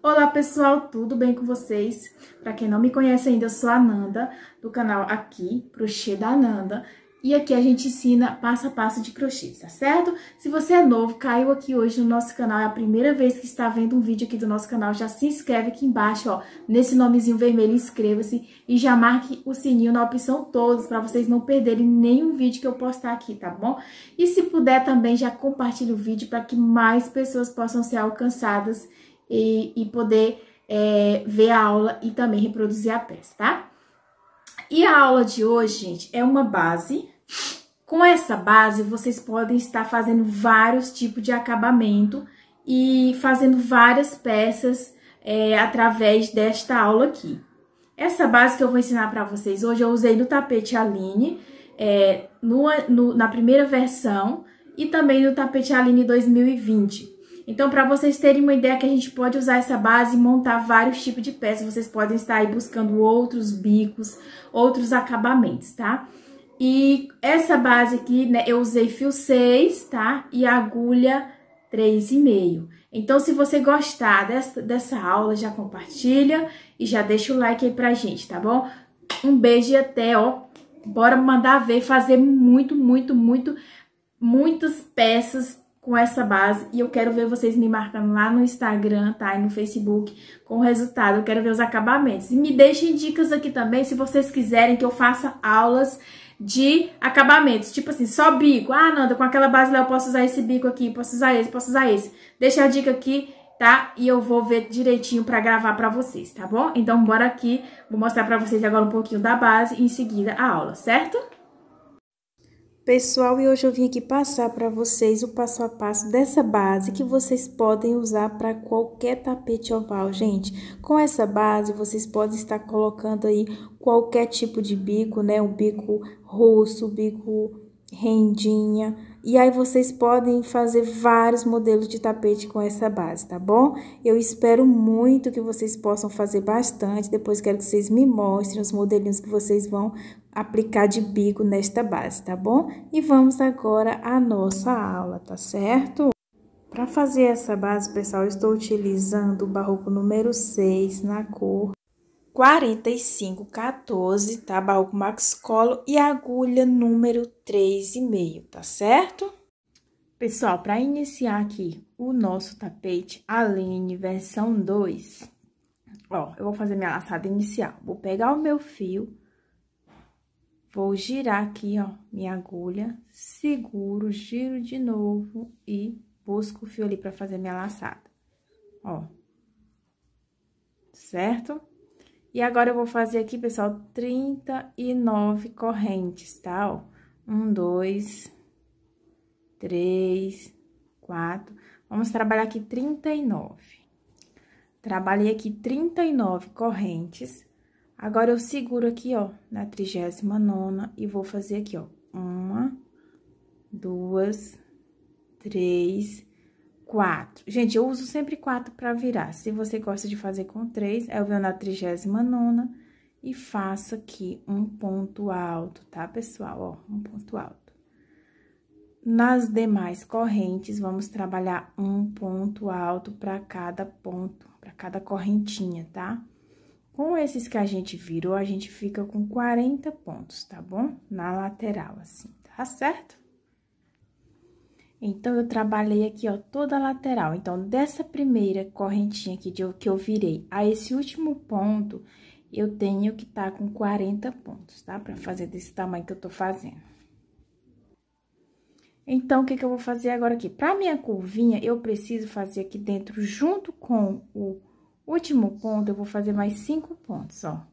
Olá pessoal, tudo bem com vocês? Para quem não me conhece ainda, eu sou a Ananda, do canal aqui, Crochê da Ananda, e aqui a gente ensina passo a passo de crochê, tá certo? Se você é novo, caiu aqui hoje no nosso canal, é a primeira vez que está vendo um vídeo aqui do nosso canal, já se inscreve aqui embaixo, ó, nesse nomezinho vermelho, inscreva-se e já marque o sininho na opção todos, para vocês não perderem nenhum vídeo que eu postar aqui, tá bom? E se puder também, já compartilhe o vídeo para que mais pessoas possam ser alcançadas e, e poder é, ver a aula e também reproduzir a peça, tá? E a aula de hoje, gente, é uma base. Com essa base, vocês podem estar fazendo vários tipos de acabamento e fazendo várias peças é, através desta aula aqui. Essa base que eu vou ensinar para vocês hoje, eu usei no tapete Aline, é, no, no, na primeira versão, e também no tapete Aline 2020. Então, para vocês terem uma ideia que a gente pode usar essa base e montar vários tipos de peças, vocês podem estar aí buscando outros bicos, outros acabamentos, tá? E essa base aqui, né, eu usei fio 6, tá? E agulha 3,5. Então, se você gostar dessa, dessa aula, já compartilha e já deixa o like aí pra gente, tá bom? Um beijo e até, ó, bora mandar ver, fazer muito, muito, muito, muitas peças com essa base e eu quero ver vocês me marcando lá no Instagram, tá? E no Facebook com o resultado. Eu quero ver os acabamentos. E me deixem dicas aqui também se vocês quiserem que eu faça aulas de acabamentos. Tipo assim, só bico. Ah, Nanda, com aquela base lá eu posso usar esse bico aqui, posso usar esse, posso usar esse. Deixa a dica aqui, tá? E eu vou ver direitinho pra gravar pra vocês, tá bom? Então, bora aqui. Vou mostrar pra vocês agora um pouquinho da base e em seguida a aula, certo? Pessoal, e hoje eu vim aqui passar para vocês o passo a passo dessa base que vocês podem usar para qualquer tapete oval, gente. Com essa base, vocês podem estar colocando aí qualquer tipo de bico, né? O bico russo, o bico rendinha. E aí vocês podem fazer vários modelos de tapete com essa base, tá bom? Eu espero muito que vocês possam fazer bastante. Depois quero que vocês me mostrem os modelinhos que vocês vão aplicar de bico nesta base, tá bom? E vamos agora à nossa aula, tá certo? Para fazer essa base, pessoal, estou utilizando o barroco número 6 na cor 4514, tá? Barroco Max Colo e agulha número 3,5, tá certo? Pessoal, para iniciar aqui o nosso tapete Aline versão 2, ó, eu vou fazer minha laçada inicial. Vou pegar o meu fio, Vou girar aqui, ó, minha agulha, seguro, giro de novo e busco o fio ali pra fazer minha laçada, ó. Certo? E agora, eu vou fazer aqui, pessoal, 39 correntes, tá? Ó, um, dois, três, quatro. Vamos trabalhar aqui 39. Trabalhei aqui 39 correntes Agora, eu seguro aqui, ó, na trigésima nona, e vou fazer aqui, ó, uma, duas, três, quatro. Gente, eu uso sempre quatro para virar. Se você gosta de fazer com três, é eu venho na trigésima nona e faço aqui um ponto alto, tá, pessoal? Ó, um ponto alto. Nas demais correntes, vamos trabalhar um ponto alto para cada ponto, para cada correntinha, tá? Tá? Com esses que a gente virou, a gente fica com 40 pontos, tá bom? Na lateral, assim, tá certo? Então, eu trabalhei aqui, ó, toda a lateral. Então, dessa primeira correntinha aqui de, que eu virei a esse último ponto, eu tenho que tá com 40 pontos, tá? Pra fazer desse tamanho que eu tô fazendo. Então, o que que eu vou fazer agora aqui? Pra minha curvinha, eu preciso fazer aqui dentro, junto com o Último ponto, eu vou fazer mais cinco pontos, ó.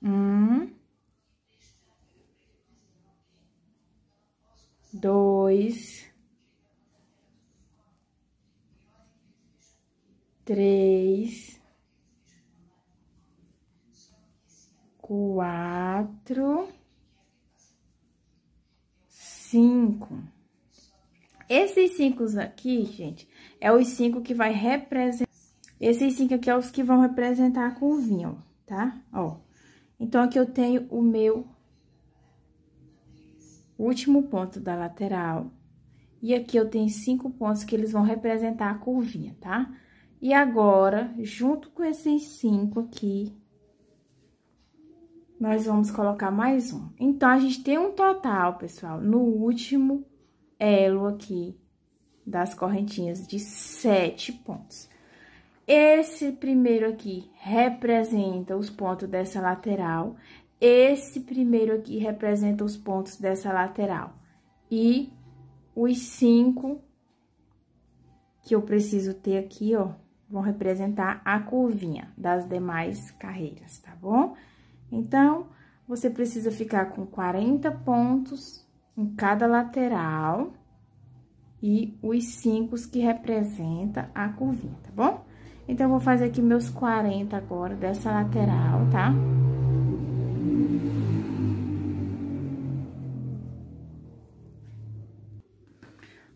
Um. Dois. Três. Quatro. Cinco. Esses cinco aqui, gente, é os cinco que vai representar... Esses cinco aqui é os que vão representar a curvinha, tá? Ó. Então, aqui eu tenho o meu último ponto da lateral. E aqui eu tenho cinco pontos que eles vão representar a curvinha, tá? E agora, junto com esses cinco aqui, nós vamos colocar mais um. Então, a gente tem um total, pessoal, no último elo aqui das correntinhas de sete pontos. Esse primeiro aqui representa os pontos dessa lateral, esse primeiro aqui representa os pontos dessa lateral. E os cinco que eu preciso ter aqui, ó, vão representar a curvinha das demais carreiras, tá bom? Então, você precisa ficar com 40 pontos em cada lateral e os cinco que representa a curvinha, tá bom? Então, eu vou fazer aqui meus 40 agora dessa lateral, tá?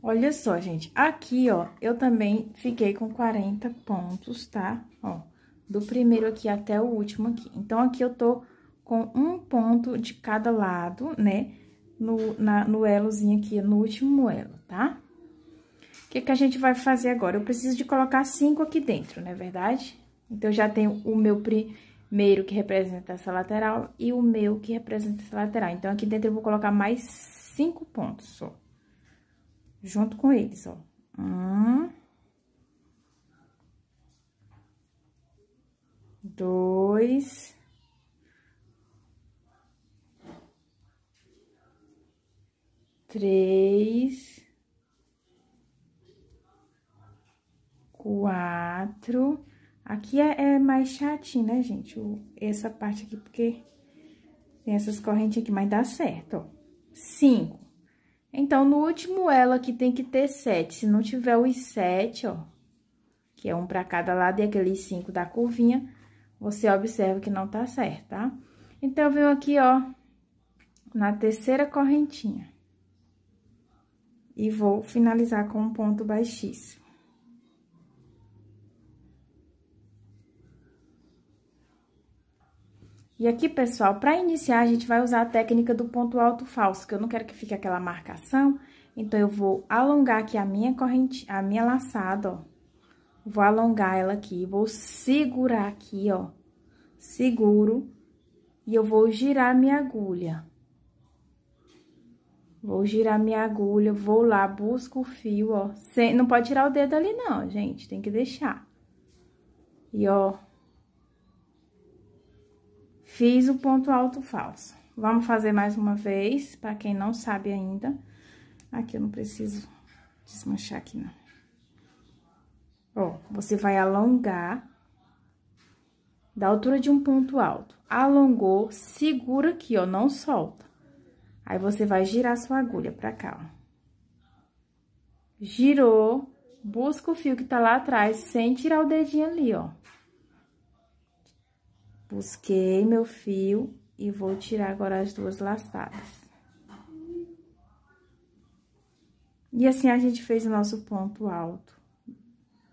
Olha só, gente, aqui, ó, eu também fiquei com 40 pontos, tá? Ó, do primeiro aqui até o último aqui. Então, aqui eu tô com um ponto de cada lado, né? no, na, no elozinho aqui, no último elo, tá? O que que a gente vai fazer agora? Eu preciso de colocar cinco aqui dentro, não é verdade? Então, já tenho o meu primeiro que representa essa lateral e o meu que representa essa lateral. Então, aqui dentro eu vou colocar mais cinco pontos, só. Junto com eles, ó. Um... Dois... três, quatro. Aqui é, é mais chatinho, né, gente? O, essa parte aqui, porque tem essas correntes aqui, mas dá certo, ó. Cinco. Então, no último elo aqui tem que ter sete. Se não tiver os sete, ó, que é um pra cada lado e aqueles cinco da curvinha, você observa que não tá certo, tá? Então, eu venho aqui, ó, na terceira correntinha. E vou finalizar com um ponto baixíssimo. E aqui, pessoal, para iniciar, a gente vai usar a técnica do ponto alto falso, que eu não quero que fique aquela marcação. Então, eu vou alongar aqui a minha corrente, a minha laçada, ó. Vou alongar ela aqui, vou segurar aqui, ó. Seguro. E eu vou girar minha agulha. Vou girar minha agulha, vou lá, busco o fio, ó. Sem, não pode tirar o dedo ali não, gente, tem que deixar. E, ó. Fiz o ponto alto falso. Vamos fazer mais uma vez, pra quem não sabe ainda. Aqui eu não preciso desmanchar aqui, não. Ó, você vai alongar da altura de um ponto alto. Alongou, segura aqui, ó, não solta. Aí, você vai girar sua agulha pra cá, ó. Girou, busca o fio que tá lá atrás, sem tirar o dedinho ali, ó. Busquei meu fio e vou tirar agora as duas laçadas. E assim, a gente fez o nosso ponto alto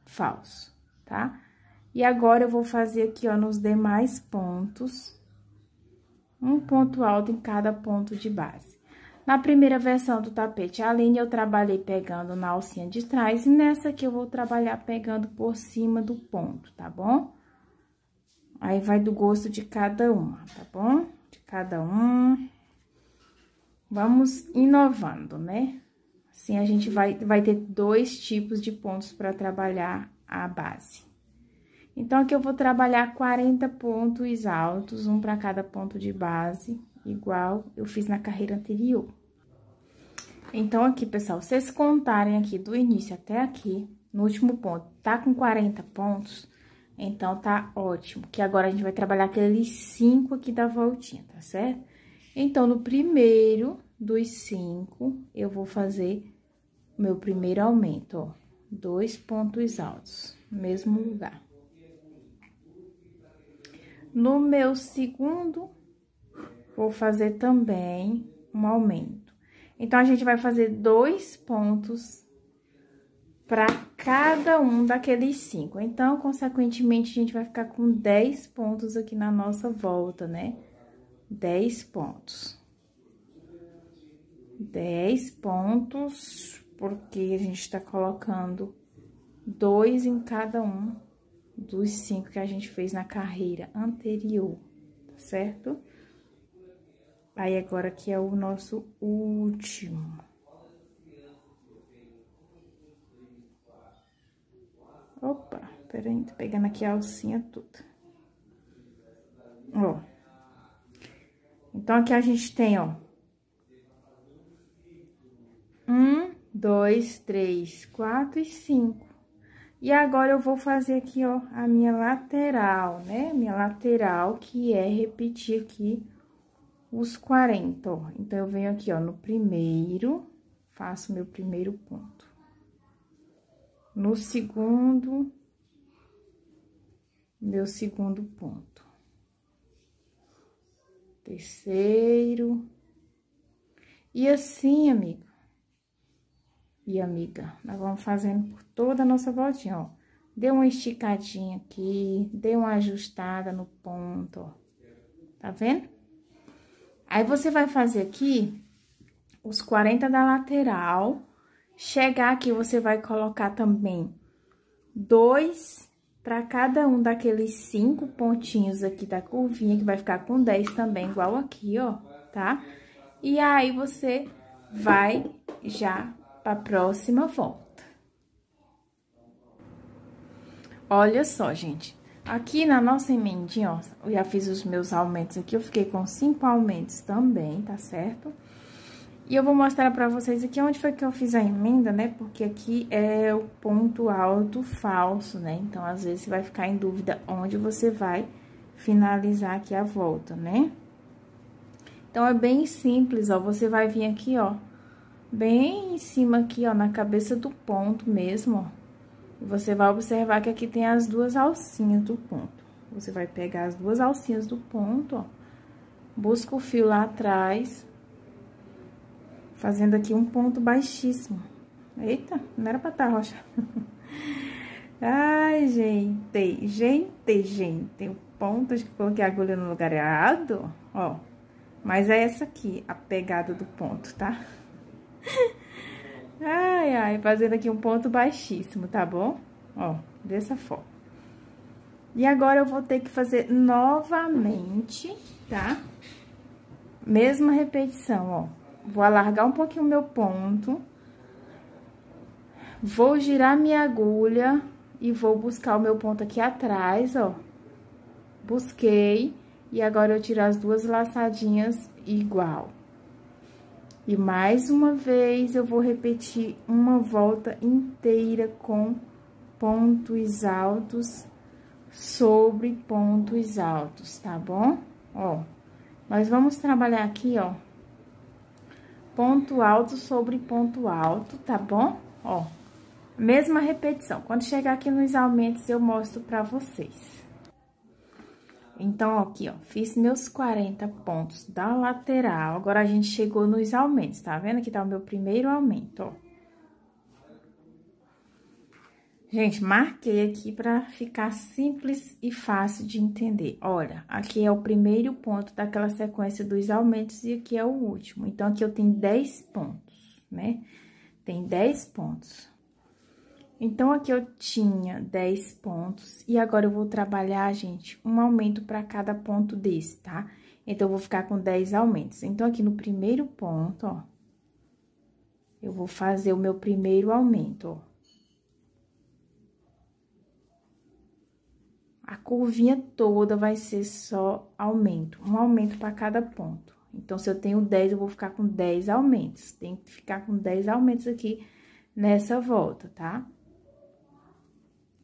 falso, tá? E agora, eu vou fazer aqui, ó, nos demais pontos um ponto alto em cada ponto de base. Na primeira versão do tapete a linha eu trabalhei pegando na alcinha de trás, e nessa aqui eu vou trabalhar pegando por cima do ponto, tá bom? Aí, vai do gosto de cada uma, tá bom? De cada um. Vamos inovando, né? Assim, a gente vai, vai ter dois tipos de pontos para trabalhar a base. Então, aqui eu vou trabalhar 40 pontos altos, um para cada ponto de base, igual eu fiz na carreira anterior. Então, aqui, pessoal, vocês contarem aqui do início até aqui, no último ponto, tá com 40 pontos, então tá ótimo. Que agora a gente vai trabalhar aqueles 5 aqui da voltinha, tá certo? Então, no primeiro dos 5, eu vou fazer meu primeiro aumento, ó, dois pontos altos, mesmo lugar. No meu segundo, vou fazer também um aumento. Então, a gente vai fazer dois pontos para cada um daqueles cinco. Então, consequentemente, a gente vai ficar com dez pontos aqui na nossa volta, né? Dez pontos. dez pontos, porque a gente está colocando dois em cada um dos cinco que a gente fez na carreira anterior, tá certo? Aí, agora que é o nosso último. Opa, peraí, tô pegando aqui a alcinha toda. Ó. Então, aqui a gente tem, ó. Um, dois, três, quatro e cinco. E agora, eu vou fazer aqui, ó, a minha lateral, né? Minha lateral, que é repetir aqui os 40, ó. Então, eu venho aqui, ó, no primeiro, faço meu primeiro ponto. No segundo, meu segundo ponto. Terceiro. E assim, amiga, e amiga. Nós vamos fazendo por toda a nossa voltinha, ó. Deu uma esticadinha aqui, deu uma ajustada no ponto, ó. Tá vendo? Aí, você vai fazer aqui os 40 da lateral. Chegar aqui, você vai colocar também dois para cada um daqueles cinco pontinhos aqui da curvinha, que vai ficar com 10 também, igual aqui, ó, tá? E aí, você vai já para a próxima volta. Olha só, gente. Aqui na nossa emendinha, ó, eu já fiz os meus aumentos aqui, eu fiquei com cinco aumentos também, tá certo? E eu vou mostrar pra vocês aqui onde foi que eu fiz a emenda, né? Porque aqui é o ponto alto falso, né? Então, às vezes, você vai ficar em dúvida onde você vai finalizar aqui a volta, né? Então, é bem simples, ó, você vai vir aqui, ó, bem em cima aqui, ó, na cabeça do ponto mesmo, ó. Você vai observar que aqui tem as duas alcinhas do ponto. Você vai pegar as duas alcinhas do ponto, ó. Busca o fio lá atrás, fazendo aqui um ponto baixíssimo. Eita, não era pra tá rocha. Ai, gente, gente, gente, o ponto de que coloquei a agulha no lugar errado, ó. Mas é essa aqui, a pegada do ponto, tá? ai, ai, fazendo aqui um ponto baixíssimo, tá bom? Ó, dessa forma. E agora, eu vou ter que fazer novamente, tá? Mesma repetição, ó. Vou alargar um pouquinho o meu ponto. Vou girar minha agulha e vou buscar o meu ponto aqui atrás, ó. Busquei. E agora, eu tiro as duas laçadinhas igual. E mais uma vez, eu vou repetir uma volta inteira com pontos altos sobre pontos altos, tá bom? Ó, nós vamos trabalhar aqui, ó, ponto alto sobre ponto alto, tá bom? Ó, mesma repetição. Quando chegar aqui nos aumentos, eu mostro pra vocês. Então, aqui, ó, fiz meus 40 pontos da lateral. Agora, a gente chegou nos aumentos, tá vendo? Aqui tá o meu primeiro aumento, ó. Gente, marquei aqui para ficar simples e fácil de entender. Olha, aqui é o primeiro ponto daquela sequência dos aumentos e aqui é o último. Então, aqui eu tenho 10 pontos, né? Tem 10 pontos. Então, aqui eu tinha 10 pontos, e agora eu vou trabalhar, gente, um aumento para cada ponto desse, tá? Então, eu vou ficar com 10 aumentos. Então, aqui no primeiro ponto, ó, eu vou fazer o meu primeiro aumento, ó. A curvinha toda vai ser só aumento, um aumento para cada ponto. Então, se eu tenho 10, eu vou ficar com 10 aumentos. Tem que ficar com 10 aumentos aqui nessa volta, tá? Tá?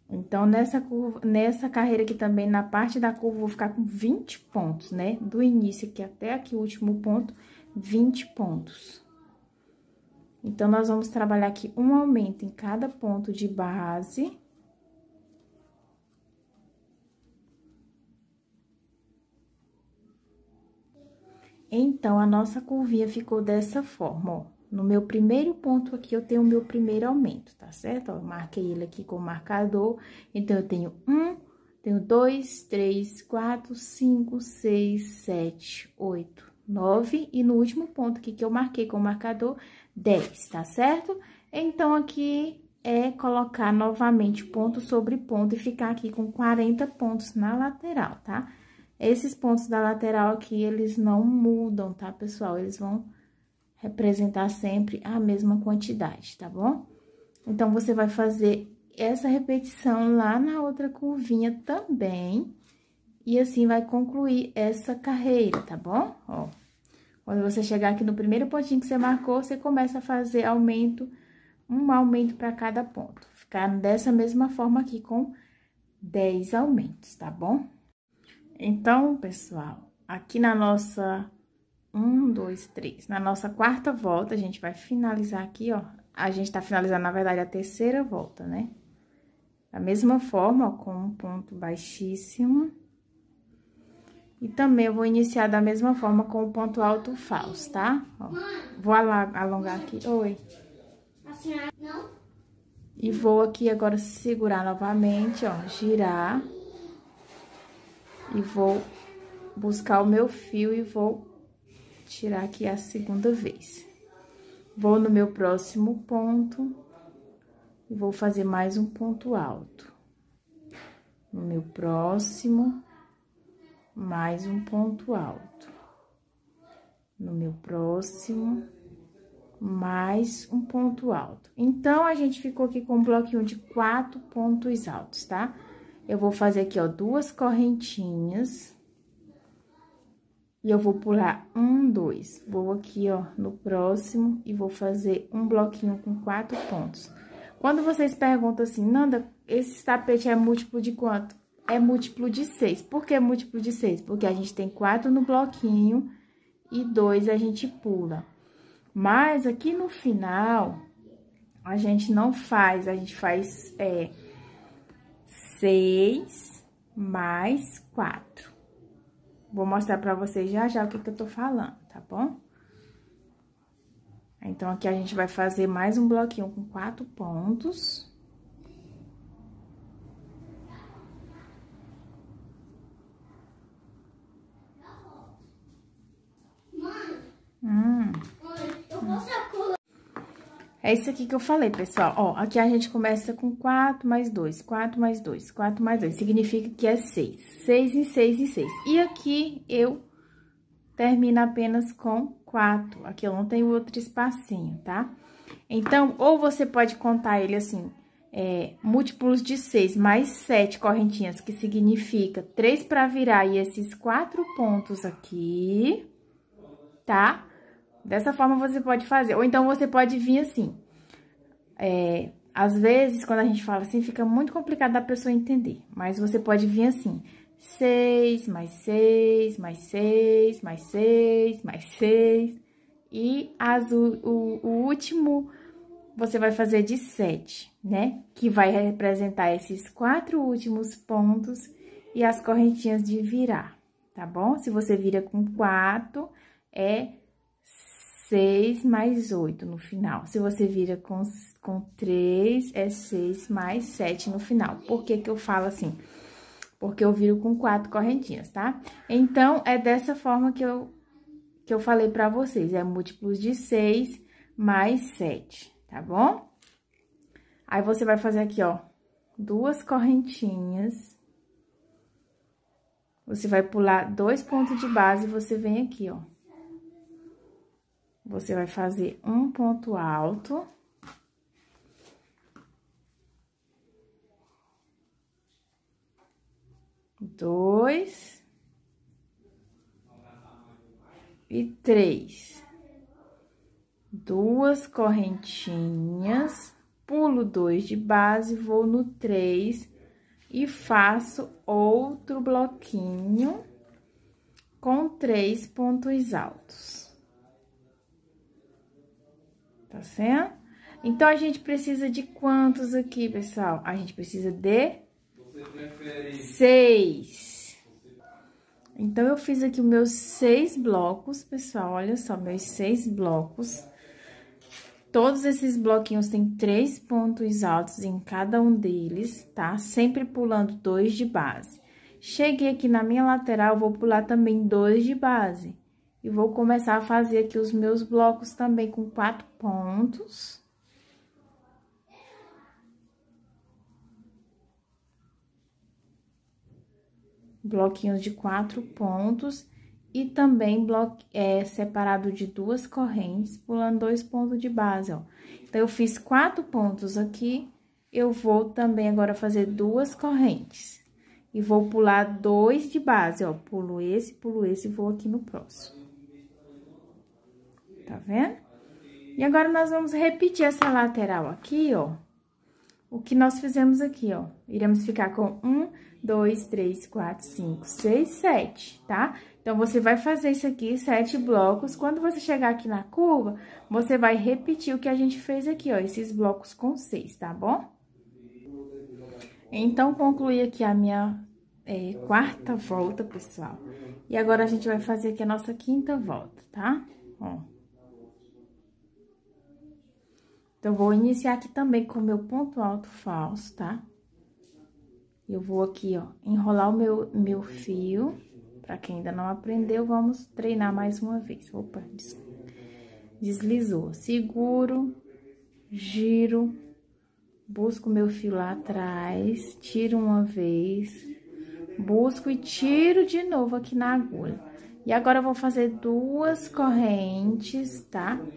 Então, nessa, curva, nessa carreira aqui também, na parte da curva, vou ficar com 20 pontos, né? Do início aqui até aqui, o último ponto, 20 pontos. Então, nós vamos trabalhar aqui um aumento em cada ponto de base. Então, a nossa curvinha ficou dessa forma, ó. No meu primeiro ponto aqui, eu tenho o meu primeiro aumento, tá certo? Ó, marquei ele aqui com o marcador. Então, eu tenho um, tenho dois, três, quatro, cinco, seis, sete, oito, nove. E no último ponto aqui que eu marquei com o marcador, dez, tá certo? Então, aqui é colocar novamente ponto sobre ponto e ficar aqui com 40 pontos na lateral, tá? Esses pontos da lateral aqui, eles não mudam, tá, pessoal? Eles vão representar sempre a mesma quantidade, tá bom? Então, você vai fazer essa repetição lá na outra curvinha também, e assim vai concluir essa carreira, tá bom? Ó, quando você chegar aqui no primeiro pontinho que você marcou, você começa a fazer aumento, um aumento para cada ponto. Ficar dessa mesma forma aqui com 10 aumentos, tá bom? Então, pessoal, aqui na nossa um, dois, três. Na nossa quarta volta, a gente vai finalizar aqui, ó. A gente tá finalizando, na verdade, a terceira volta, né? Da mesma forma, ó, com um ponto baixíssimo. E também eu vou iniciar da mesma forma com o ponto alto falso, tá? Ó, vou alongar aqui. Oi. não? E vou aqui agora segurar novamente, ó, girar. E vou buscar o meu fio e vou tirar aqui a segunda vez. Vou no meu próximo ponto e vou fazer mais um ponto alto. No meu próximo, mais um ponto alto. No meu próximo, mais um ponto alto. Então, a gente ficou aqui com um bloquinho de quatro pontos altos, tá? Eu vou fazer aqui, ó, duas correntinhas e eu vou pular um, dois. Vou aqui, ó, no próximo e vou fazer um bloquinho com quatro pontos. Quando vocês perguntam assim, Nanda, esse tapete é múltiplo de quanto? É múltiplo de seis. Por que é múltiplo de seis? Porque a gente tem quatro no bloquinho e dois a gente pula. Mas aqui no final, a gente não faz, a gente faz é, seis mais quatro. Vou mostrar pra vocês já já o que, que eu tô falando, tá bom? Então, aqui a gente vai fazer mais um bloquinho com quatro pontos. Mãe, hum. mãe eu posso hum. É isso aqui que eu falei, pessoal. Ó, aqui a gente começa com 4 mais 2, 4 mais 2, 4 mais 2. Significa que é 6. 6 em 6 em 6. E aqui eu termino apenas com 4. Aqui eu não tenho outro espacinho, tá? Então, ou você pode contar ele assim, é, múltiplos de 6 mais 7 correntinhas, que significa 3 para virar e esses 4 pontos aqui, tá? tá? dessa forma você pode fazer. Ou então você pode vir assim. É, às vezes, quando a gente fala assim, fica muito complicado da pessoa entender. Mas você pode vir assim. 6, mais 6, mais 6, mais 6, mais 6. E as, o, o, o último você vai fazer de 7, né? Que vai representar esses quatro últimos pontos e as correntinhas de virar, tá bom? Se você vira com 4, é 6 mais 8 no final. Se você vira com, com 3, é 6 mais 7 no final. Por que que eu falo assim? Porque eu viro com 4 correntinhas, tá? Então, é dessa forma que eu, que eu falei pra vocês. É múltiplos de 6 mais 7, tá bom? Aí, você vai fazer aqui, ó, duas correntinhas. Você vai pular dois pontos de base e você vem aqui, ó você vai fazer um ponto alto. Dois. E três. Duas correntinhas, pulo dois de base, vou no três e faço outro bloquinho com três pontos altos tá certo? Então, a gente precisa de quantos aqui, pessoal? A gente precisa de... Seis. Então, eu fiz aqui os meus seis blocos, pessoal. Olha só, meus seis blocos. Todos esses bloquinhos têm três pontos altos em cada um deles, tá? Sempre pulando dois de base. Cheguei aqui na minha lateral, vou pular também dois de base. E vou começar a fazer aqui os meus blocos também com quatro pontos. Bloquinhos de quatro pontos e também bloco, é, separado de duas correntes, pulando dois pontos de base, ó. Então, eu fiz quatro pontos aqui, eu vou também agora fazer duas correntes. E vou pular dois de base, ó. Pulo esse, pulo esse e vou aqui no próximo tá vendo? E agora, nós vamos repetir essa lateral aqui, ó. O que nós fizemos aqui, ó. Iremos ficar com um, dois, três, quatro, cinco, seis, sete, tá? Então, você vai fazer isso aqui, sete blocos. Quando você chegar aqui na curva, você vai repetir o que a gente fez aqui, ó. Esses blocos com seis, tá bom? Então, concluí aqui a minha é, quarta volta, pessoal. E agora, a gente vai fazer aqui a nossa quinta volta, tá? Ó. Então, vou iniciar aqui também com o meu ponto alto falso, tá? Eu vou aqui, ó, enrolar o meu, meu fio. Pra quem ainda não aprendeu, vamos treinar mais uma vez. Opa, deslizou. Seguro, giro, busco meu fio lá atrás, tiro uma vez, busco e tiro de novo aqui na agulha. E agora, eu vou fazer duas correntes, tá? Tá?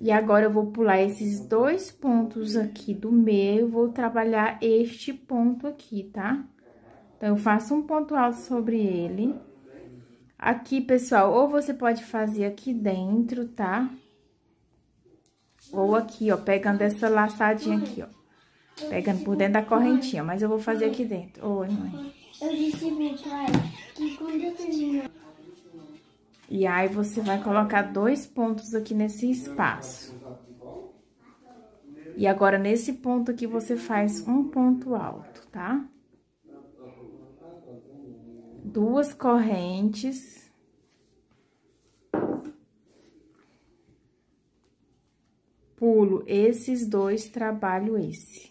E agora, eu vou pular esses dois pontos aqui do meio, vou trabalhar este ponto aqui, tá? Então, eu faço um ponto alto sobre ele. Aqui, pessoal, ou você pode fazer aqui dentro, tá? Ou aqui, ó, pegando essa laçadinha aqui, ó. Pegando por dentro da correntinha, mas eu vou fazer aqui dentro. Oi, mãe. Eu disse pai que quando eu terminar... E aí, você vai colocar dois pontos aqui nesse espaço. E agora, nesse ponto aqui, você faz um ponto alto, tá? Duas correntes. Pulo esses dois, trabalho esse.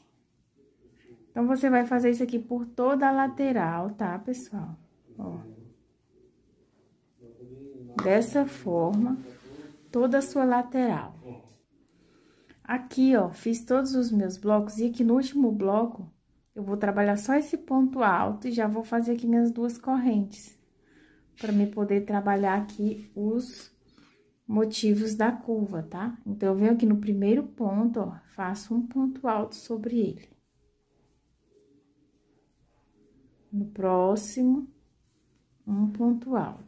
Então, você vai fazer isso aqui por toda a lateral, tá, pessoal? Ó dessa forma, toda a sua lateral. Aqui, ó, fiz todos os meus blocos, e aqui no último bloco, eu vou trabalhar só esse ponto alto e já vou fazer aqui minhas duas correntes, para me poder trabalhar aqui os motivos da curva, tá? Então, eu venho aqui no primeiro ponto, ó, faço um ponto alto sobre ele. No próximo, um ponto alto.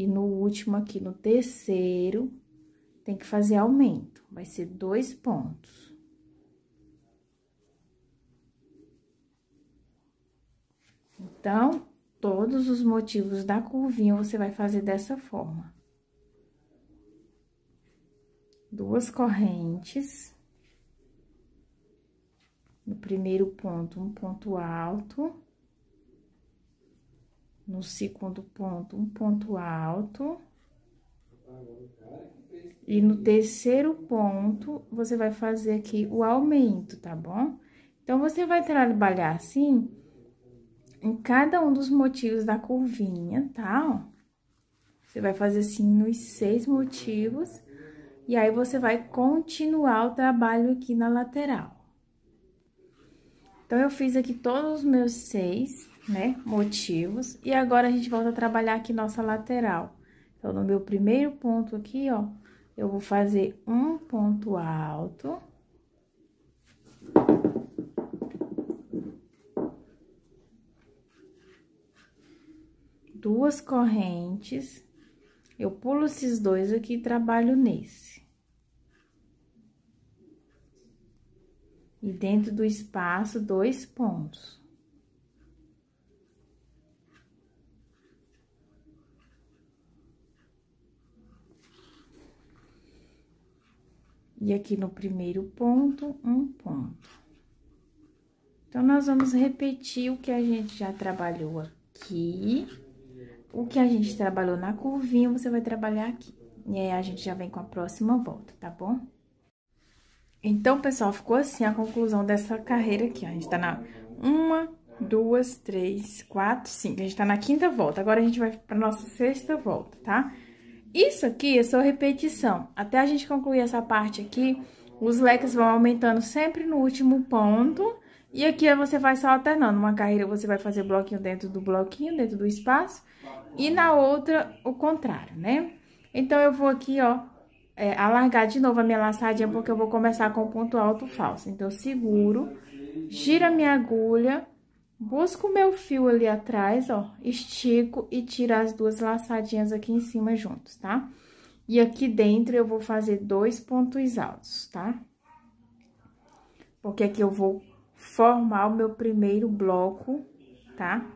E no último aqui, no terceiro, tem que fazer aumento. Vai ser dois pontos. Então, todos os motivos da curvinha você vai fazer dessa forma. Duas correntes. No primeiro ponto, um ponto alto no segundo ponto, um ponto alto. E no terceiro ponto, você vai fazer aqui o aumento, tá bom? Então, você vai trabalhar assim em cada um dos motivos da curvinha, tá? Você vai fazer assim nos seis motivos. E aí, você vai continuar o trabalho aqui na lateral. Então, eu fiz aqui todos os meus seis né, motivos. E agora, a gente volta a trabalhar aqui nossa lateral. Então, no meu primeiro ponto aqui, ó, eu vou fazer um ponto alto. Duas correntes. Eu pulo esses dois aqui e trabalho nesse. E dentro do espaço, dois pontos. E aqui no primeiro ponto, um ponto. Então, nós vamos repetir o que a gente já trabalhou aqui. O que a gente trabalhou na curvinha, você vai trabalhar aqui. E aí, a gente já vem com a próxima volta, tá bom? Então, pessoal, ficou assim a conclusão dessa carreira aqui, ó. A gente tá na uma, duas, três, quatro, cinco. A gente tá na quinta volta. Agora, a gente vai pra nossa sexta volta, tá? Tá? Isso aqui é só repetição. Até a gente concluir essa parte aqui, os leques vão aumentando sempre no último ponto. E aqui você vai só alternando. Uma carreira você vai fazer bloquinho dentro do bloquinho, dentro do espaço. E na outra, o contrário, né? Então, eu vou aqui, ó, é, alargar de novo a minha laçadinha, porque eu vou começar com ponto alto falso. Então, seguro, gira minha agulha Busco meu fio ali atrás, ó, estico e tiro as duas laçadinhas aqui em cima juntos, tá? E aqui dentro eu vou fazer dois pontos altos, tá? Porque aqui eu vou formar o meu primeiro bloco, tá?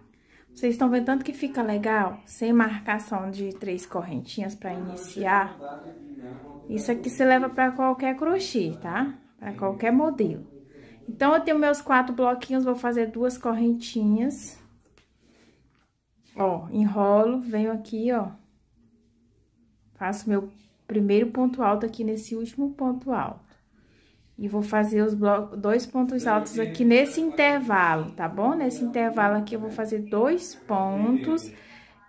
Vocês estão vendo tanto que fica legal? Sem marcação de três correntinhas para iniciar. Isso aqui você leva para qualquer crochê, tá? Para qualquer modelo. Então, eu tenho meus quatro bloquinhos, vou fazer duas correntinhas. Ó, enrolo, venho aqui, ó. Faço meu primeiro ponto alto aqui nesse último ponto alto. E vou fazer os blocos, dois pontos altos aqui nesse intervalo, tá bom? Nesse intervalo aqui, eu vou fazer dois pontos.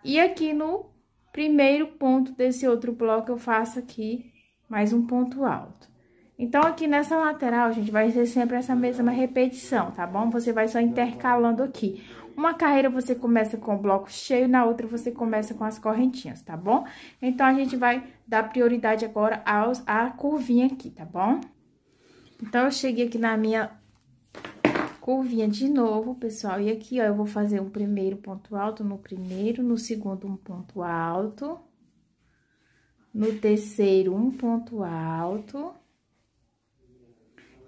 E aqui no primeiro ponto desse outro bloco, eu faço aqui mais um ponto alto. Então, aqui nessa lateral, gente, vai ser sempre essa mesma repetição, tá bom? Você vai só intercalando aqui. Uma carreira você começa com o bloco cheio, na outra você começa com as correntinhas, tá bom? Então, a gente vai dar prioridade agora aos, à curvinha aqui, tá bom? Então, eu cheguei aqui na minha curvinha de novo, pessoal. E aqui, ó, eu vou fazer um primeiro ponto alto no primeiro, no segundo um ponto alto. No terceiro, um ponto alto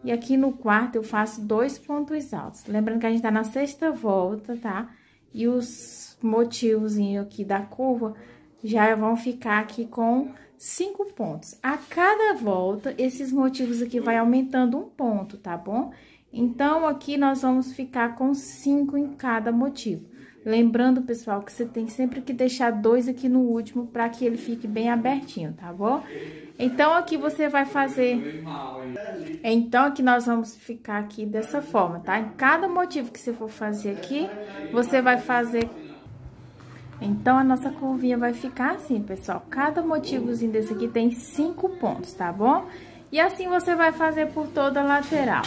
e aqui no quarto, eu faço dois pontos altos. Lembrando que a gente tá na sexta volta, tá? E os motivos aqui da curva já vão ficar aqui com cinco pontos. A cada volta, esses motivos aqui vai aumentando um ponto, tá bom? Então, aqui nós vamos ficar com cinco em cada motivo. Lembrando, pessoal, que você tem sempre que deixar dois aqui no último para que ele fique bem abertinho, tá bom? Então, aqui você vai fazer... Então, aqui nós vamos ficar aqui dessa forma, tá? Em cada motivo que você for fazer aqui, você vai fazer... Então, a nossa curvinha vai ficar assim, pessoal. Cada motivozinho desse aqui tem cinco pontos, tá bom? E assim você vai fazer por toda a lateral.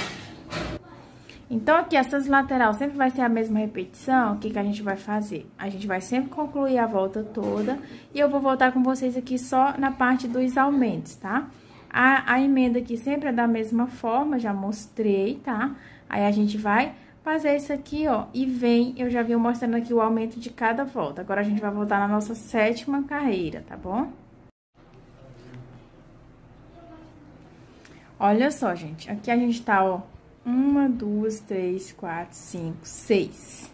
Então, aqui, essas santa lateral sempre vai ser a mesma repetição, o que, que a gente vai fazer? A gente vai sempre concluir a volta toda, e eu vou voltar com vocês aqui só na parte dos aumentos, tá? A, a emenda aqui sempre é da mesma forma, já mostrei, tá? Aí, a gente vai fazer isso aqui, ó, e vem, eu já vim mostrando aqui o aumento de cada volta. Agora, a gente vai voltar na nossa sétima carreira, tá bom? Olha só, gente, aqui a gente tá, ó, uma, duas, três, quatro, cinco, seis.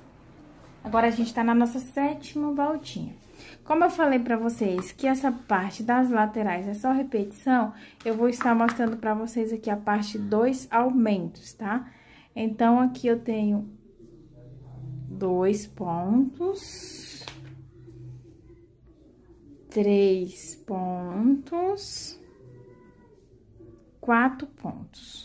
Agora, a gente tá na nossa sétima voltinha. Como eu falei pra vocês que essa parte das laterais é só repetição, eu vou estar mostrando pra vocês aqui a parte dois aumentos, tá? Então, aqui eu tenho dois pontos, três pontos, quatro pontos.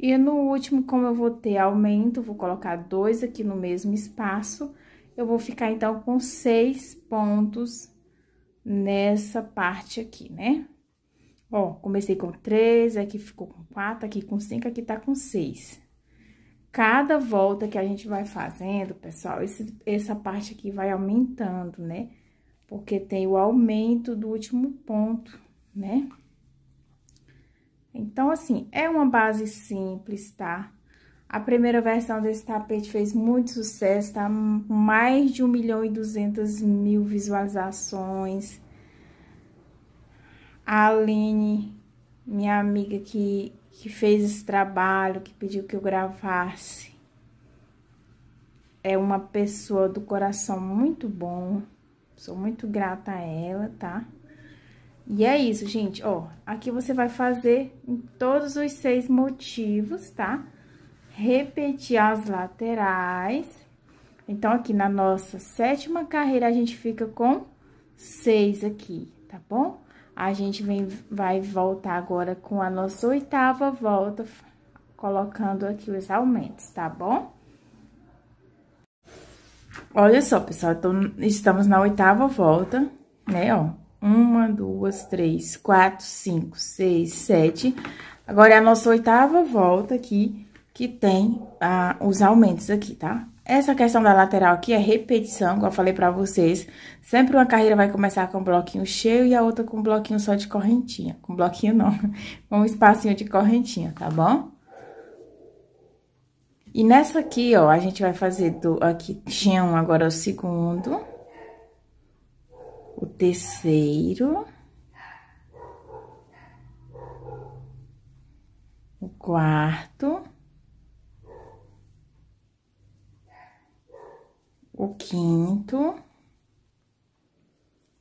E no último, como eu vou ter aumento, vou colocar dois aqui no mesmo espaço, eu vou ficar, então, com seis pontos nessa parte aqui, né? Ó, comecei com três, aqui ficou com quatro, aqui com cinco, aqui tá com seis. Cada volta que a gente vai fazendo, pessoal, esse, essa parte aqui vai aumentando, né? Porque tem o aumento do último ponto, né? Então, assim, é uma base simples, tá? A primeira versão desse tapete fez muito sucesso, tá? Mais de 1 milhão e 200 mil visualizações. A Aline, minha amiga que, que fez esse trabalho, que pediu que eu gravasse, é uma pessoa do coração muito bom. Sou muito grata a ela, tá? E é isso, gente, ó, aqui você vai fazer em todos os seis motivos, tá? Repetir as laterais. Então, aqui na nossa sétima carreira, a gente fica com seis aqui, tá bom? A gente vem, vai voltar agora com a nossa oitava volta, colocando aqui os aumentos, tá bom? Olha só, pessoal, então, estamos na oitava volta, né, ó. Uma, duas, três, quatro, cinco, seis, sete. Agora, é a nossa oitava volta aqui, que tem ah, os aumentos aqui, tá? Essa questão da lateral aqui é repetição, como eu falei pra vocês. Sempre uma carreira vai começar com um bloquinho cheio e a outra com um bloquinho só de correntinha. Com bloquinho não, com um espacinho de correntinha, tá bom? E nessa aqui, ó, a gente vai fazer do... Aqui tinha um, agora é o segundo terceiro, o quarto, o quinto.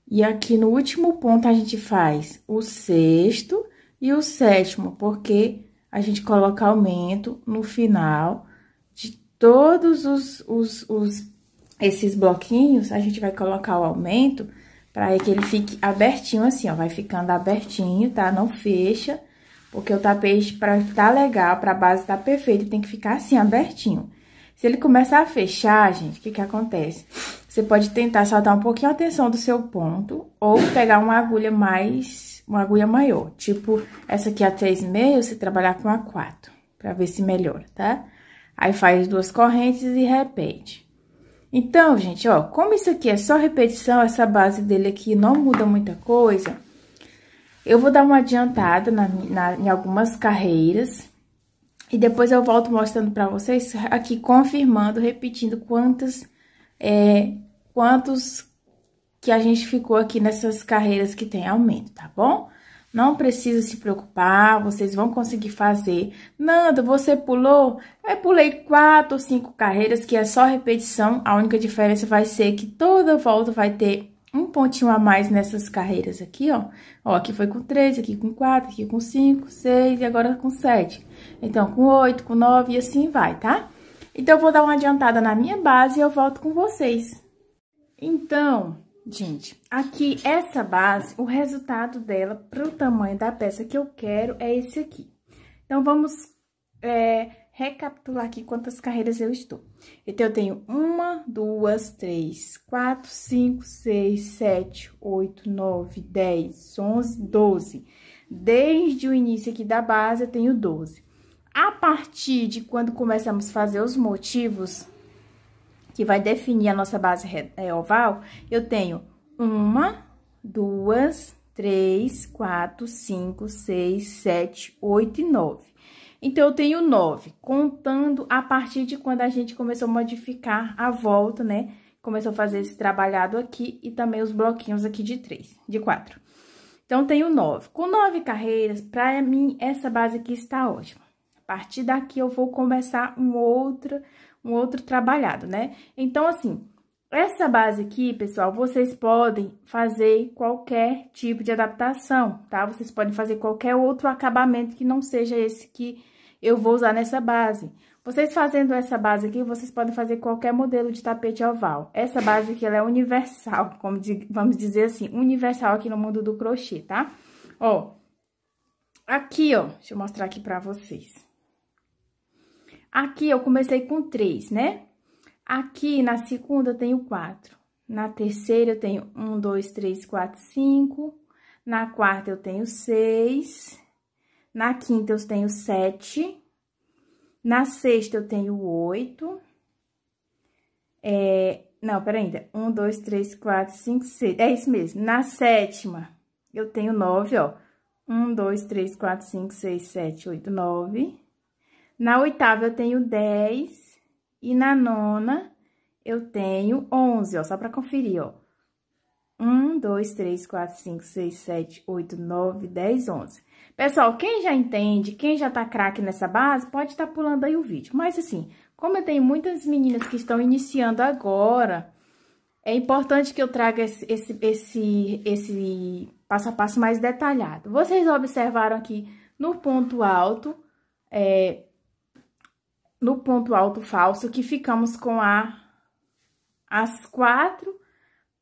E aqui no último ponto a gente faz o sexto e o sétimo, porque a gente coloca aumento no final de todos os, os, os esses bloquinhos, a gente vai colocar o aumento Pra que ele fique abertinho assim, ó. Vai ficando abertinho, tá? Não fecha. Porque o tapete, pra tá legal, pra base tá perfeita, tem que ficar assim, abertinho. Se ele começar a fechar, gente, o que que acontece? Você pode tentar soltar um pouquinho a tensão do seu ponto ou pegar uma agulha mais... uma agulha maior. Tipo, essa aqui é a 3,5, você trabalhar com a 4, pra ver se melhora, tá? Aí faz duas correntes e repete. Então, gente, ó, como isso aqui é só repetição, essa base dele aqui não muda muita coisa, eu vou dar uma adiantada na, na, em algumas carreiras e depois eu volto mostrando pra vocês aqui, confirmando, repetindo quantas, é, quantos que a gente ficou aqui nessas carreiras que tem aumento, tá bom? Não precisa se preocupar, vocês vão conseguir fazer. Nanda, você pulou? Eu pulei quatro ou cinco carreiras, que é só repetição. A única diferença vai ser que toda volta vai ter um pontinho a mais nessas carreiras aqui, ó. Ó, aqui foi com 3, aqui com 4, aqui com 5, 6 e agora com 7. Então, com 8, com 9 e assim vai, tá? Então, eu vou dar uma adiantada na minha base e eu volto com vocês. Então, Gente, aqui essa base, o resultado dela para o tamanho da peça que eu quero é esse aqui. Então, vamos é, recapitular aqui quantas carreiras eu estou. Então, eu tenho uma, duas, três, quatro, cinco, seis, sete, oito, nove, dez, onze, doze. Desde o início aqui da base, eu tenho doze. A partir de quando começamos a fazer os motivos, que vai definir a nossa base é, oval, eu tenho uma, duas, três, quatro, cinco, seis, sete, oito e nove. Então, eu tenho nove, contando a partir de quando a gente começou a modificar a volta, né? Começou a fazer esse trabalhado aqui e também os bloquinhos aqui de três, de quatro. Então, tenho nove. Com nove carreiras, para mim, essa base aqui está ótima partir daqui eu vou começar um outro, um outro trabalhado, né? Então, assim, essa base aqui, pessoal, vocês podem fazer qualquer tipo de adaptação, tá? Vocês podem fazer qualquer outro acabamento que não seja esse que eu vou usar nessa base. Vocês fazendo essa base aqui, vocês podem fazer qualquer modelo de tapete oval. Essa base aqui, ela é universal, como de, vamos dizer assim, universal aqui no mundo do crochê, tá? Ó, aqui, ó, deixa eu mostrar aqui pra vocês. Aqui eu comecei com três, né? Aqui na segunda eu tenho quatro. Na terceira eu tenho um, dois, três, quatro, cinco. Na quarta eu tenho seis. Na quinta eu tenho sete. Na sexta eu tenho oito. É, não, pera ainda. Um, dois, três, quatro, cinco, seis. É isso mesmo. Na sétima eu tenho nove, ó. Um, dois, três, quatro, cinco, seis, sete, oito, nove. Na oitava, eu tenho 10 e na nona, eu tenho 11, ó, só para conferir, ó. 1, 2, 3, 4, 5, 6, 7, 8, 9, 10, 11. Pessoal, quem já entende, quem já tá craque nessa base, pode estar tá pulando aí o vídeo. Mas, assim, como eu tenho muitas meninas que estão iniciando agora, é importante que eu traga esse, esse, esse, esse passo a passo mais detalhado. Vocês observaram aqui no ponto alto, é, no ponto alto falso que ficamos com a as quatro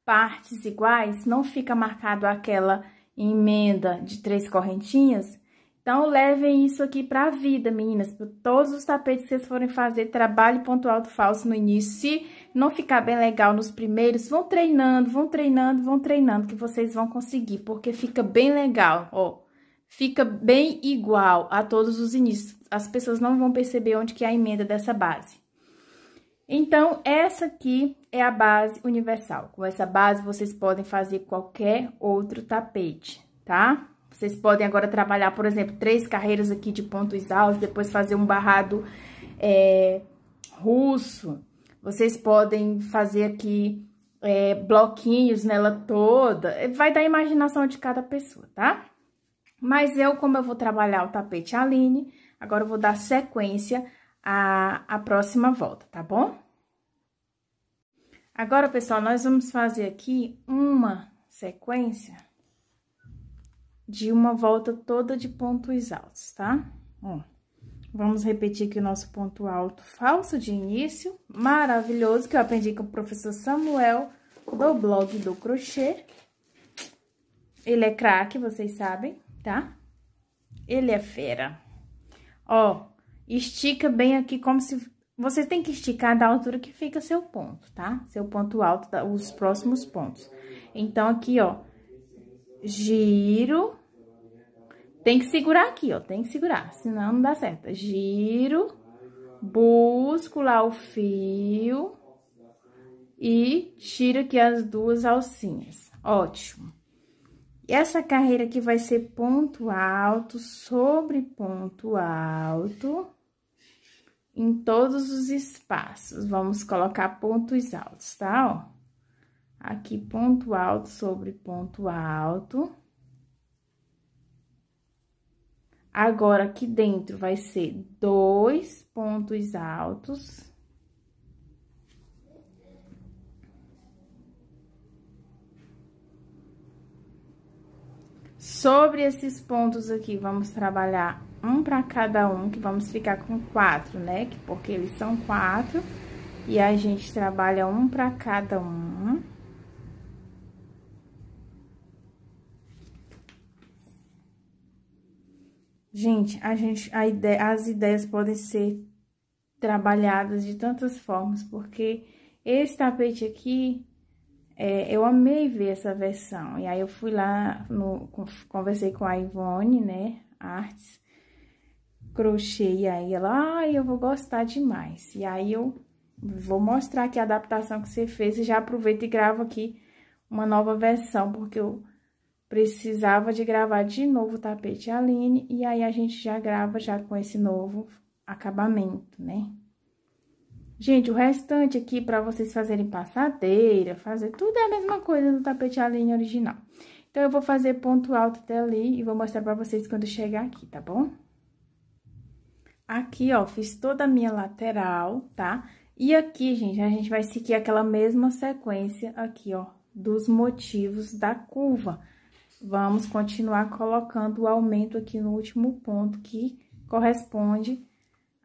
partes iguais, não fica marcado aquela emenda de três correntinhas? Então, levem isso aqui para a vida, meninas. Para todos os tapetes que vocês forem fazer, trabalhe ponto alto falso no início. Se não ficar bem legal nos primeiros, vão treinando, vão treinando, vão treinando, que vocês vão conseguir. Porque fica bem legal, ó. Fica bem igual a todos os inícios as pessoas não vão perceber onde que é a emenda dessa base. Então, essa aqui é a base universal. Com essa base, vocês podem fazer qualquer outro tapete, tá? Vocês podem agora trabalhar, por exemplo, três carreiras aqui de pontos altos, depois fazer um barrado é, russo. Vocês podem fazer aqui é, bloquinhos nela toda. Vai da imaginação de cada pessoa, tá? Mas eu, como eu vou trabalhar o tapete Aline, Agora, eu vou dar sequência à, à próxima volta, tá bom? Agora, pessoal, nós vamos fazer aqui uma sequência de uma volta toda de pontos altos, tá? Vamos repetir aqui o nosso ponto alto falso de início, maravilhoso, que eu aprendi com o professor Samuel, do blog do crochê. Ele é craque, vocês sabem, tá? Ele é fera. Ó, estica bem aqui como se... Você tem que esticar da altura que fica seu ponto, tá? Seu ponto alto, os próximos pontos. Então, aqui, ó, giro... Tem que segurar aqui, ó, tem que segurar, senão não dá certo. Giro, busco lá o fio e tiro aqui as duas alcinhas. Ótimo. E essa carreira aqui vai ser ponto alto sobre ponto alto em todos os espaços. Vamos colocar pontos altos, tá? Ó, aqui ponto alto sobre ponto alto. Agora, aqui dentro vai ser dois pontos altos Sobre esses pontos aqui, vamos trabalhar um para cada um, que vamos ficar com quatro, né? Porque eles são quatro, e a gente trabalha um para cada um. Gente, a gente, a ideia, as ideias podem ser trabalhadas de tantas formas, porque esse tapete aqui, é, eu amei ver essa versão. E aí eu fui lá, no, conversei com a Ivone, né, Artes, crochê, e aí ela, ai, ah, eu vou gostar demais. E aí eu vou mostrar aqui a adaptação que você fez e já aproveito e gravo aqui uma nova versão, porque eu precisava de gravar de novo o tapete Aline, e aí a gente já grava já com esse novo acabamento, né? Gente, o restante aqui, para vocês fazerem passadeira, fazer tudo é a mesma coisa do tapete a linha original. Então, eu vou fazer ponto alto até ali e vou mostrar pra vocês quando chegar aqui, tá bom? Aqui, ó, fiz toda a minha lateral, tá? E aqui, gente, a gente vai seguir aquela mesma sequência aqui, ó, dos motivos da curva. Vamos continuar colocando o aumento aqui no último ponto que corresponde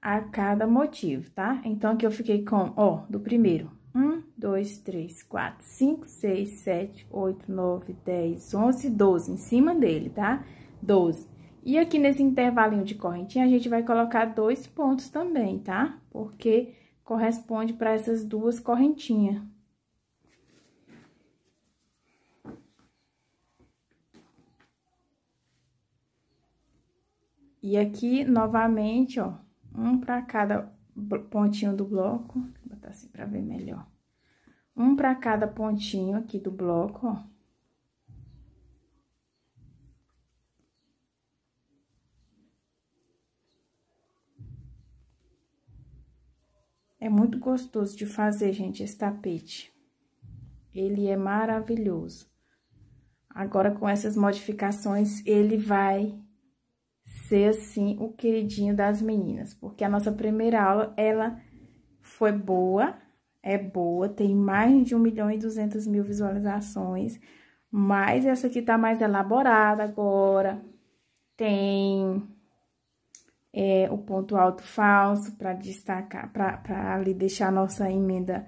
a cada motivo, tá? Então, aqui eu fiquei com, ó, do primeiro, 1, 2, 3, 4, 5, 6, 7, 8, 9, 10, 11, 12, em cima dele, tá? 12. E aqui nesse intervalinho de correntinha, a gente vai colocar dois pontos também, tá? Porque corresponde para essas duas correntinhas. E aqui, novamente, ó, um para cada pontinho do bloco. Vou botar assim para ver melhor. Um para cada pontinho aqui do bloco, ó. É muito gostoso de fazer, gente, esse tapete. Ele é maravilhoso. Agora, com essas modificações, ele vai ser, assim, o queridinho das meninas. Porque a nossa primeira aula, ela foi boa, é boa, tem mais de 1 milhão e 200 mil visualizações, mas essa aqui tá mais elaborada agora, tem é, o ponto alto falso para destacar, para ali deixar a nossa emenda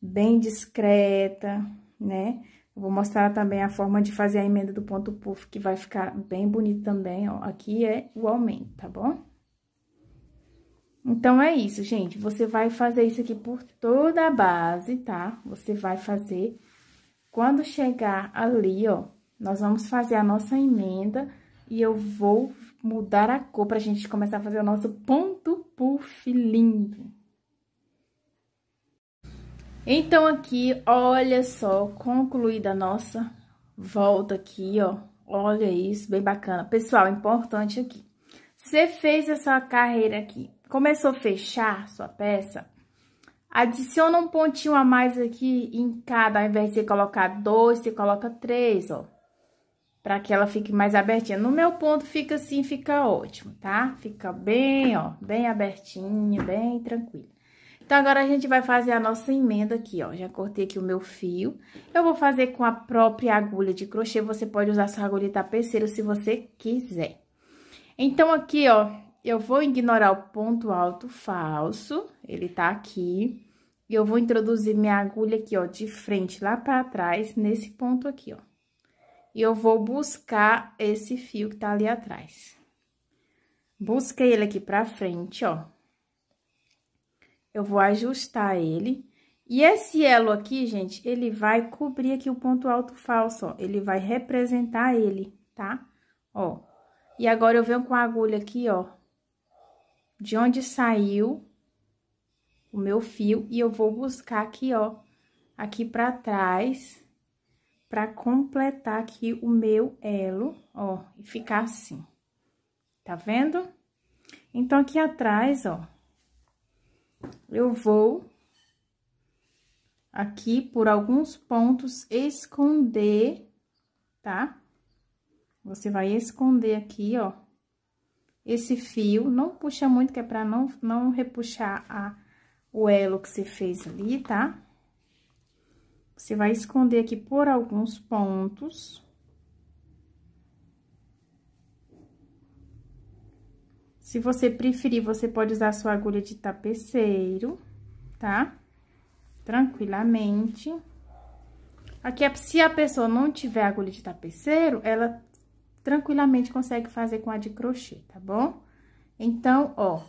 bem discreta, né? Eu vou mostrar também a forma de fazer a emenda do ponto puff, que vai ficar bem bonito também, ó. Aqui é o aumento, tá bom? Então, é isso, gente. Você vai fazer isso aqui por toda a base, tá? Você vai fazer... Quando chegar ali, ó, nós vamos fazer a nossa emenda e eu vou mudar a cor pra gente começar a fazer o nosso ponto puff lindo. Então, aqui, olha só, concluída a nossa volta aqui, ó. Olha isso, bem bacana. Pessoal, importante aqui. Você fez essa carreira aqui, começou a fechar sua peça, adiciona um pontinho a mais aqui em cada, ao invés de você colocar dois, você coloca três, ó. Pra que ela fique mais abertinha. No meu ponto fica assim, fica ótimo, tá? Fica bem, ó, bem abertinho, bem tranquilo. Então, agora a gente vai fazer a nossa emenda aqui, ó. Já cortei aqui o meu fio. Eu vou fazer com a própria agulha de crochê. Você pode usar sua agulha de tapeceiro se você quiser. Então, aqui, ó, eu vou ignorar o ponto alto falso. Ele tá aqui. E eu vou introduzir minha agulha aqui, ó, de frente lá pra trás, nesse ponto aqui, ó. E eu vou buscar esse fio que tá ali atrás. Busquei ele aqui pra frente, ó eu vou ajustar ele. E esse elo aqui, gente, ele vai cobrir aqui o ponto alto falso, ó. Ele vai representar ele, tá? Ó. E agora, eu venho com a agulha aqui, ó. De onde saiu o meu fio. E eu vou buscar aqui, ó. Aqui pra trás. Pra completar aqui o meu elo, ó. E ficar assim. Tá vendo? Então, aqui atrás, ó eu vou aqui por alguns pontos esconder, tá? Você vai esconder aqui, ó, esse fio. Não puxa muito, que é pra não, não repuxar a, o elo que você fez ali, tá? Você vai esconder aqui por alguns pontos. Se você preferir, você pode usar sua agulha de tapeceiro, tá? Tranquilamente. Aqui, se a pessoa não tiver agulha de tapeceiro, ela tranquilamente consegue fazer com a de crochê, tá bom? Então, ó,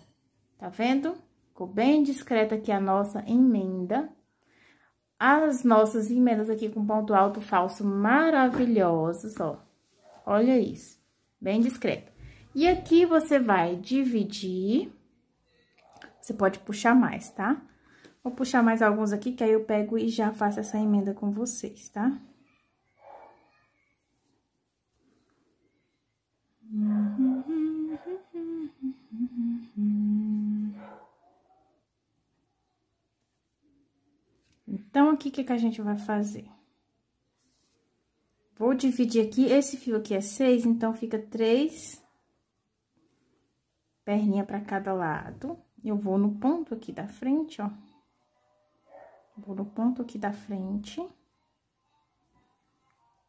tá vendo? Ficou bem discreta aqui a nossa emenda. As nossas emendas aqui com ponto alto falso maravilhosas, ó. Olha isso, bem discreta. E aqui você vai dividir, você pode puxar mais, tá? Vou puxar mais alguns aqui, que aí eu pego e já faço essa emenda com vocês, tá? Então, aqui, o que, que a gente vai fazer? Vou dividir aqui, esse fio aqui é seis, então, fica três perninha para cada lado. Eu vou no ponto aqui da frente, ó. Vou no ponto aqui da frente.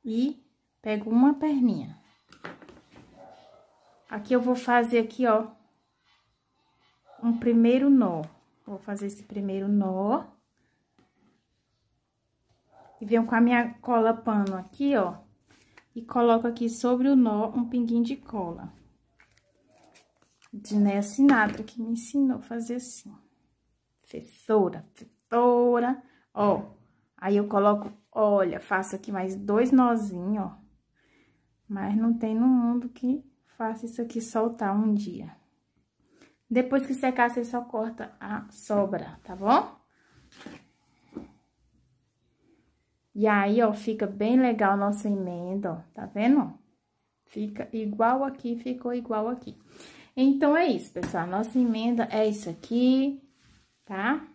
E pego uma perninha. Aqui eu vou fazer aqui, ó, um primeiro nó. Vou fazer esse primeiro nó. E venho com a minha cola pano aqui, ó. E coloco aqui sobre o nó um pinguinho de cola de Néa Sinatra, que me ensinou a fazer assim. Fessoura, fessoura, ó. Aí eu coloco, olha, faço aqui mais dois nozinhos, ó. Mas não tem no mundo que faça isso aqui soltar um dia. Depois que secar, você só corta a sobra, tá bom? E aí, ó, fica bem legal a nossa emenda, ó. Tá vendo? Fica igual aqui, ficou igual aqui. Então, é isso, pessoal. Nossa emenda é isso aqui, tá?